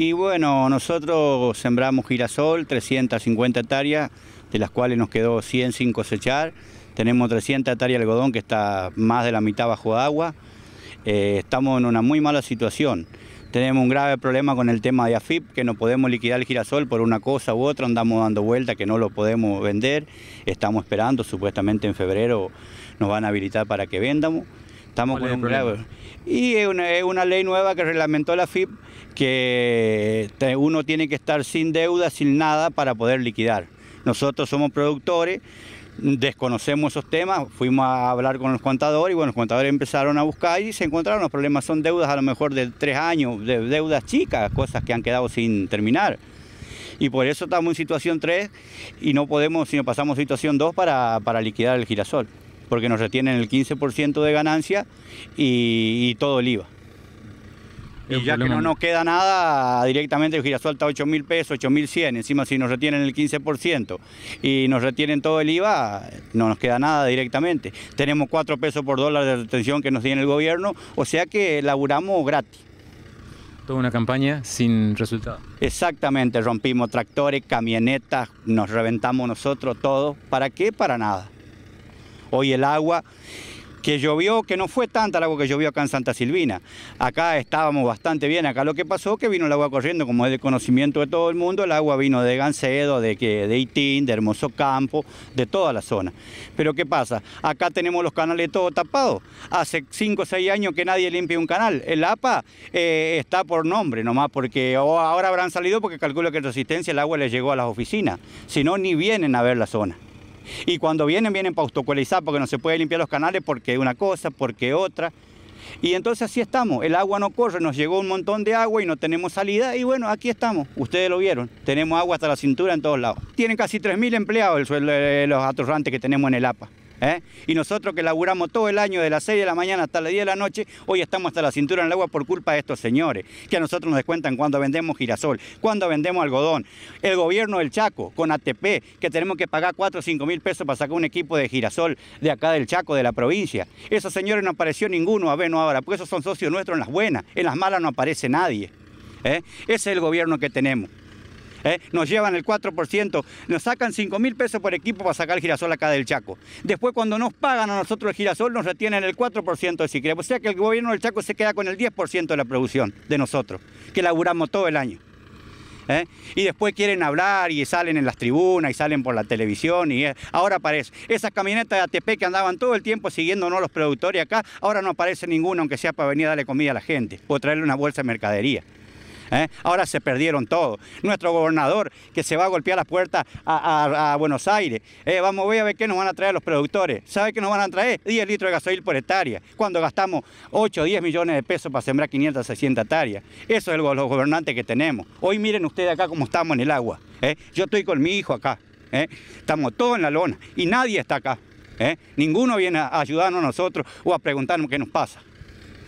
Y bueno, nosotros sembramos girasol, 350 hectáreas, de las cuales nos quedó sin cosechar. Tenemos 300 hectáreas de algodón que está más de la mitad bajo agua. Eh, estamos en una muy mala situación. Tenemos un grave problema con el tema de AFIP, que no podemos liquidar el girasol por una cosa u otra, andamos dando vueltas que no lo podemos vender. Estamos esperando, supuestamente en febrero nos van a habilitar para que vendamos. Estamos con un Y es una, ley nueva que reglamentó la FIP que uno tiene que estar sin deuda, sin nada para poder liquidar. Nosotros somos productores, desconocemos esos temas, fuimos a hablar con los contadores y bueno, los contadores empezaron a buscar y se encontraron los problemas, son deudas a lo mejor de tres años, de deudas chicas, cosas que han quedado sin terminar y por eso estamos en situación 3 y no podemos, si no pasamos situación 2, para liquidar el girasol porque nos retienen el 15% de ganancia y, todo el IVA. Y ya que no nos queda nada, directamente el 8.000 mil pesos, 8.100, Encima, si nos retienen el 15% y nos retienen todo el IVA, no nos queda nada directamente. Tenemos 4 pesos por dólar de retención que nos tiene el gobierno, o sea que laburamos gratis. Toda una campaña sin resultado. Exactamente, rompimos tractores, camionetas, nos reventamos nosotros, todo. ¿Para qué? Para nada. Hoy el agua que llovió, que no fue tanta el agua que llovió acá en Santa Silvina. Acá estábamos bastante bien, acá lo que pasó que vino el agua corriendo, como es de conocimiento de todo el mundo, el agua vino de Gancedo, de, de Itín, de Hermoso Campo, de toda la zona. Pero ¿qué pasa? Acá tenemos los canales todos tapados. Hace 5 o 6 años que nadie limpia un canal. El APA eh, está por nombre nomás, porque ahora habrán salido porque calculo que en Resistencia el agua les llegó a las oficinas, si no, ni vienen a ver la zona. Y cuando vienen, vienen para autocualizar porque no se puede limpiar los canales porque una cosa, porque otra. Y entonces así estamos, el agua no corre, nos llegó un montón de agua y no tenemos salida y bueno, aquí estamos, ustedes lo vieron, tenemos agua hasta la cintura en todos lados. Tienen casi 3.000 empleados el los atorrantes que tenemos en el APA. ¿eh? Y nosotros que laburamos todo el año de las 6 de la mañana hasta las 10 de la noche, hoy estamos hasta la cintura en el agua por culpa de estos señores, que a nosotros nos descuentan cuando vendemos girasol, cuando vendemos algodón. El gobierno del Chaco, con ATP, que tenemos que pagar 4 o 5 mil pesos para sacar un equipo de girasol de acá del Chaco, de la provincia. Esos señores no apareció ninguno, a ver, no ahora, porque esos son socios nuestros en las buenas, en las malas no aparece nadie. ¿eh? Ese es el gobierno que tenemos. ¿eh? nos llevan el 4%, nos sacan 5 mil pesos por equipo para sacar el girasol acá del Chaco. Después cuando nos pagan a nosotros el girasol nos retienen el 4% de siquiera. O sea que el gobierno del Chaco se queda con el 10% de la producción de nosotros, que laburamos todo el año. ¿eh? y después quieren hablar y salen en las tribunas y salen por la televisión y eh, ahora aparece. Esas camionetas de ATP que andaban todo el tiempo siguiéndonos los productores acá, ahora no aparece ninguno, aunque sea para venir a darle comida a la gente o traerle una bolsa de mercadería. ¿eh? Ahora se perdieron todo. Nuestro gobernador que se va a golpear las puertas a, Buenos Aires. Eh, vamos a ver qué nos van a traer los productores. ¿Sabe qué nos van a traer? 10 litros de gasoil por hectárea. Cuando gastamos 8 o 10 millones de pesos para sembrar 560 hectáreas. Eso es lo, los gobernantes que tenemos. Hoy miren ustedes acá cómo estamos en el agua. ¿eh? Yo estoy con mi hijo acá. Estamos todos en la lona y nadie está acá. Ninguno viene a ayudarnos a nosotros o a preguntarnos qué nos pasa.